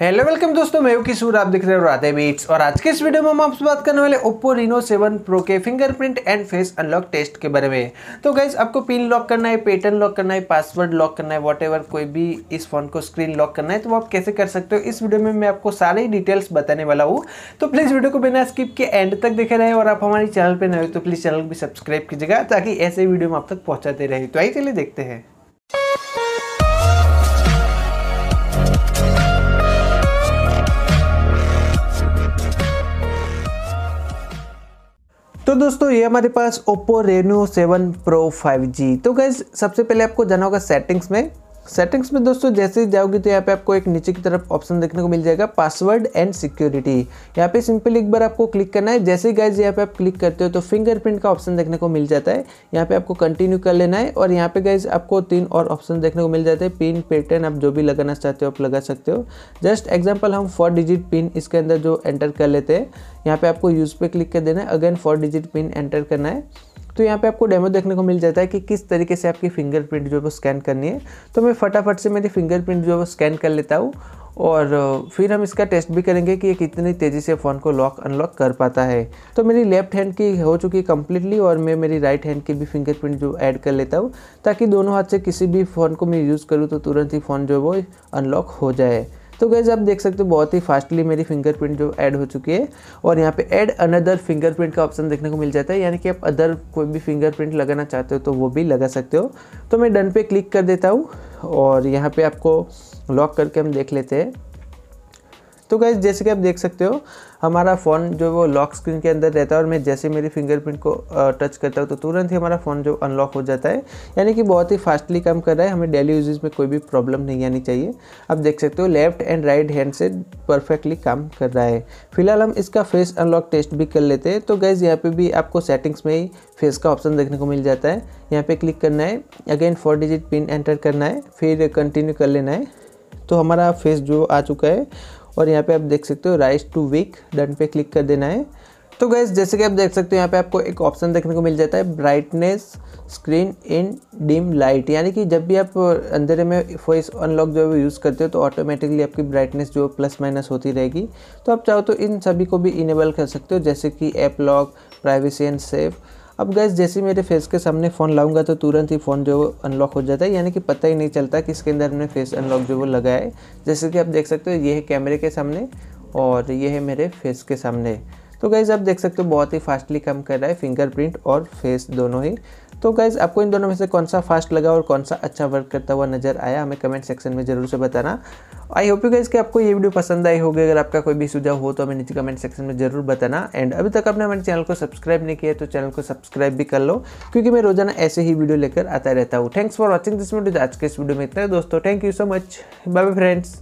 hello welcome दोस्तों मैं किशोर आप देख रहे हो राधे बीट्स और आज के इस वीडियो में हम आपसे बात करने वाले ओप्पो रिनो 7 प्रो के fingerprint and face unlock test के बारे में तो गाइज आपको पिन लॉक करना है पेटर्न लॉक करना है पासवर्ड लॉक करना है वॉट कोई भी इस फोन को स्क्रीन लॉक करना है तो आप कैसे कर सकते हो इस वीडियो में मैं आपको सारी डिटेल्स बताने वाला हूँ तो प्लीज़ वीडियो को बिना स्किप के एंड तक देखे रहे और आप हमारे चैनल पर नए तो प्लीज़ चैनल भी सब्सक्राइब कीजिएगा ताकि ऐसे वीडियो में आप तक पहुँचाते रहे तो आई चलिए देखते हैं तो दोस्तों ये हमारे पास Oppo Reno seven pro five G तो गैस सबसे पहले आपको जाना होगा सेटिंग्स में सेटिंग्स में दोस्तों जैसे ही जाओगे तो यहाँ पे आपको एक नीचे की तरफ ऑप्शन देखने को मिल जाएगा पासवर्ड एंड सिक्योरिटी यहाँ पे सिंपल एक बार आपको क्लिक करना है जैसे गाइज यहाँ पे आप क्लिक करते हो तो फिंगरप्रिंट का ऑप्शन देखने को मिल जाता है यहाँ पे आपको कंटिन्यू कर लेना है और यहाँ पे गाइज आपको तीन और ऑप्शन देखने को मिल जाते हैं पिन पेटर्न आप जो भी लगाना चाहते हो आप लगा सकते हो जस्ट एग्जाम्पल हम फोर डिजिट पिन इसके अंदर जो एंटर कर लेते हैं यहाँ पे आपको यूज़ पे क्लिक कर देना है again four digit pin enter करना है तो यहाँ पे आपको डेमो देखने को मिल जाता है कि किस तरीके से आपकी फिंगरप्रिंट जो है वो स्कैन करनी है तो मैं फटाफट से मेरी फिंगरप्रिंट जो है वो स्कैन कर लेता हूँ और फिर हम इसका टेस्ट भी करेंगे कि ये कितनी तेज़ी से फ़ोन को लॉक अनलॉक कर पाता है तो मेरी लेफ्ट हैंड की हो चुकी है कम्प्लीटली और मैं मेरी राइट हैंड की भी फिंगरप्रिंट जो ऐड कर लेता हूँ ताकि दोनों हाथ से किसी भी फ़ोन को मैं यूज़ करूँ तो तुरंत ही फ़ोन जो है वो अनलॉक हो जाए तो गैज़ आप देख सकते हो बहुत ही फास्टली मेरी फिंगरप्रिंट जो ऐड हो चुकी है और यहाँ पे ऐड अनदर फिंगरप्रिंट का ऑप्शन देखने को मिल जाता है यानी कि आप अदर कोई भी फिंगरप्रिंट लगाना चाहते हो तो वो भी लगा सकते हो तो मैं डन पे क्लिक कर देता हूँ और यहाँ पे आपको लॉक करके हम देख लेते हैं तो गैज़ जैसे कि आप देख सकते हो हमारा फ़ोन जो वो लॉक स्क्रीन के अंदर रहता है और मैं जैसे मेरी फिंगरप्रिंट को टच करता हूँ तो तुरंत ही हमारा फ़ोन जो अनलॉक हो जाता है यानी कि बहुत ही फास्टली काम कर रहा है हमें डेली यूजेज में कोई भी प्रॉब्लम नहीं आनी चाहिए आप देख सकते हो लेफ्ट एंड राइट हैंड से परफेक्टली काम कर रहा है फिलहाल हम इसका फेस अनलॉक टेस्ट भी कर लेते हैं तो गैज़ यहाँ पर भी आपको सेटिंग्स में ही फेस का ऑप्शन देखने को मिल जाता है यहाँ पर क्लिक करना है again four digit pin enter करना है फिर कंटिन्यू कर लेना है तो हमारा फेस जो आ चुका है और यहाँ पे आप देख सकते हो राइस टू वीक डन पे क्लिक कर देना है तो गैस जैसे कि आप देख सकते हो यहाँ पे आपको एक ऑप्शन देखने को मिल जाता है brightness screen in dim light यानी कि जब भी आप अंधेरे में वॉइस अनलॉक जो है यूज़ करते हो तो ऑटोमेटिकली आपकी ब्राइटनेस जो प्लस माइनस होती रहेगी तो आप चाहो तो इन सभी को भी इनेबल कर सकते हो जैसे कि app lock privacy and safe अब गैस जैसे मेरे फेस के सामने फ़ोन लाऊंगा तो तुरंत ही फ़ोन जो अनलॉक हो जाता है यानी कि पता ही नहीं चलता कि इसके अंदर हमने फेस अनलॉक जो वो लगाया है जैसे कि आप देख सकते हो ये है कैमरे के सामने और ये है मेरे फेस के सामने तो गैज़ आप देख सकते हो बहुत ही फास्टली कम कर रहा है फिंगरप्रिंट और फेस दोनों ही तो गाइज़ आपको इन दोनों में से कौन सा फास्ट लगा और कौन सा अच्छा वर्क करता हुआ नजर आया हमें कमेंट सेक्शन में ज़रूर से बताना आई होप यू गाइज़ कि आपको ये वीडियो पसंद आई होगी अगर आपका कोई भी सुझाव हो तो हमें नीचे कमेंट सेक्शन में ज़रूर बताना एंड अभी तक आपने हमारे चैनल को सब्सक्राइब नहीं किया तो चैनल को सब्सक्राइब भी कर लो क्योंकि मैं रोजाना ऐसे ही वीडियो लेकर आता रहता हूँ thanks for watching this video आज के इस वीडियो में इतना है दोस्तों thank you so much bye friends